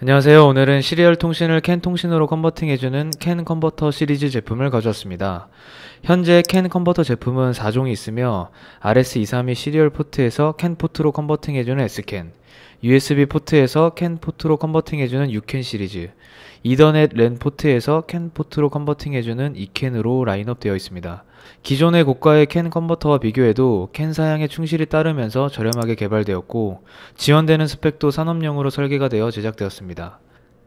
안녕하세요. 오늘은 시리얼 통신을 캔 통신으로 컨버팅해주는 캔 컨버터 시리즈 제품을 가져왔습니다. 현재 캔 컨버터 제품은 4종이 있으며 RS232 시리얼 포트에서 캔 포트로 컨버팅해주는 S캔, USB 포트에서 캔 포트로 컨버팅해주는 6캔 시리즈, 이더넷 랜 포트에서 캔 포트로 컨버팅해주는 2캔으로 라인업 되어 있습니다. 기존의 고가의 캔 컨버터와 비교해도 캔 사양에 충실히 따르면서 저렴하게 개발되었고, 지원되는 스펙도 산업용으로 설계가 되어 제작되었습니다.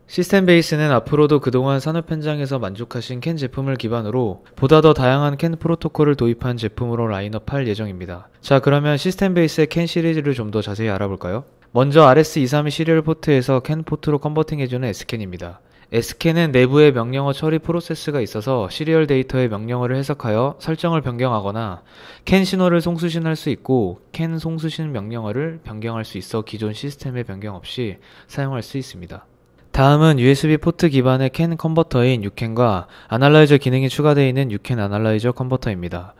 시스템 베이스는 앞으로도 그동안 산업 현장에서 만족하신 캔 제품을 기반으로 보다 더 다양한 캔 프로토콜을 도입한 제품으로 라인업할 예정입니다. 자, 그러면 시스템 베이스의 캔 시리즈를 좀 더 자세히 알아볼까요? 먼저 RS-232 시리얼 포트에서 CAN 포트로 컨버팅해주는 Scan입니다. Scan은 내부의 명령어 처리 프로세스가 있어서 시리얼 데이터의 명령어를 해석하여 설정을 변경하거나 CAN 신호를 송수신할 수 있고 CAN 송수신 명령어를 변경할 수 있어 기존 시스템의 변경 없이 사용할 수 있습니다. 다음은 USB 포트 기반의 캔 컨버터인 6캔과 아날라이저 기능이 추가되어 있는 6캔 아날라이저 컨버터입니다.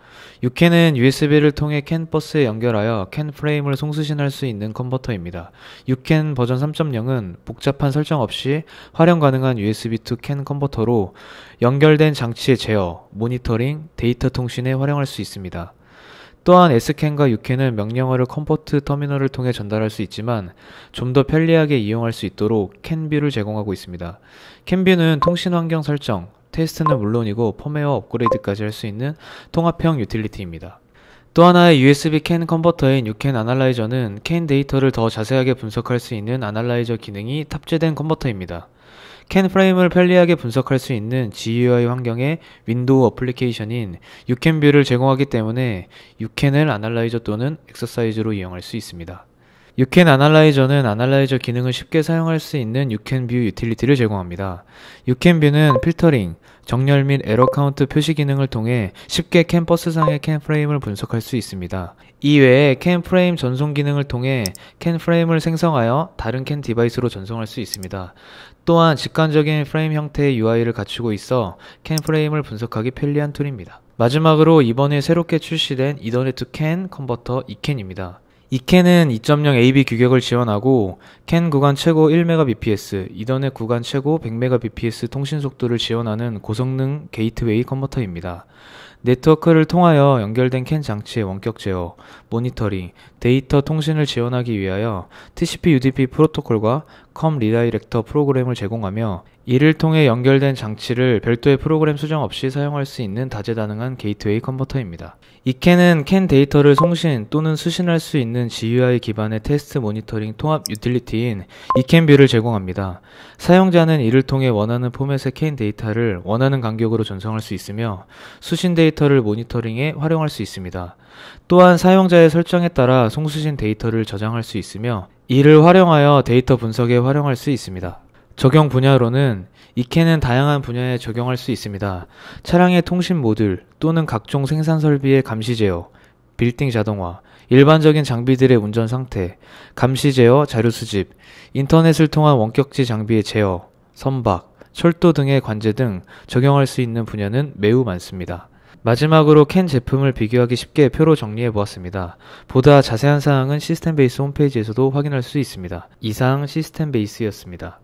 6캔은 USB를 통해 캔 버스에 연결하여 캔 프레임을 송수신할 수 있는 컨버터입니다. 6캔 버전 3.0은 복잡한 설정 없이 활용 가능한 USB2 캔 컨버터로 연결된 장치의 제어, 모니터링, 데이터 통신에 활용할 수 있습니다. 또한 S캔과 U캔은 명령어를 컴포트 터미널을 통해 전달할 수 있지만 좀 더 편리하게 이용할 수 있도록 캔뷰를 제공하고 있습니다. 캔뷰는 통신 환경 설정, 테스트는 물론이고 펌웨어 업그레이드까지 할 수 있는 통합형 유틸리티입니다. 또 하나의 USB 캔 컨버터인 유캔 아날라이저는 캔 데이터를 더 자세하게 분석할 수 있는 아날라이저 기능이 탑재된 컨버터입니다. 캔 프레임을 편리하게 분석할 수 있는 GUI 환경의 윈도우 어플리케이션인 유캔뷰를 제공하기 때문에 유캔을 아날라이저 또는 엑서사이즈로 이용할 수 있습니다. 유캔 아날라이저는 아날라이저 기능을 쉽게 사용할 수 있는 유캔뷰 유틸리티를 제공합니다. 유캔뷰는 필터링, 정렬 및 에러 카운트 표시 기능을 통해 쉽게 캔버스상의 캔 프레임을 분석할 수 있습니다. 이외에 캔 프레임 전송 기능을 통해 캔 프레임을 생성하여 다른 캔 디바이스로 전송할 수 있습니다. 또한 직관적인 프레임 형태의 UI를 갖추고 있어 캔 프레임을 분석하기 편리한 툴입니다. 마지막으로 이번에 새롭게 출시된 이더넷 투 캔 컨버터 2캔입니다 이캔은 2.0 AB 규격을 지원하고 캔 구간 최고 1Mbps, 이더넷 구간 최고 100Mbps 통신 속도를 지원하는 고성능 게이트웨이 컨버터입니다. 네트워크를 통하여 연결된 캔 장치의 원격 제어, 모니터링, 데이터 통신을 지원하기 위하여 TCP/UDP 프로토콜과 컴 리다이렉터 프로그램을 제공하며 이를 통해 연결된 장치를 별도의 프로그램 수정 없이 사용할 수 있는 다재다능한 게이트웨이 컨버터입니다. 이캔은 캔 데이터를 송신 또는 수신할 수 있는 GUI 기반의 테스트 모니터링 통합 유틸리티인 이캔뷰를 제공합니다. 사용자는 이를 통해 원하는 포맷의 캔 데이터를 원하는 간격으로 전송할 수 있으며 수신 데이터를 모니터링에 활용할 수 있습니다. 또한 사용자의 설정에 따라 송수신 데이터를 저장할 수 있으며 이를 활용하여 데이터 분석에 활용할 수 있습니다. 적용 분야로는 이케는 다양한 분야에 적용할 수 있습니다. 차량의 통신 모듈 또는 각종 생산 설비의 감시 제어, 빌딩 자동화, 일반적인 장비들의 운전 상태, 감시 제어, 자료 수집, 인터넷을 통한 원격지 장비의 제어, 선박, 철도 등의 관제 등 적용할 수 있는 분야는 매우 많습니다. 마지막으로 캔 제품을 비교하기 쉽게 표로 정리해 보았습니다. 보다 자세한 사항은 시스템 베이스 홈페이지에서도 확인할 수 있습니다. 이상 시스템 베이스였습니다.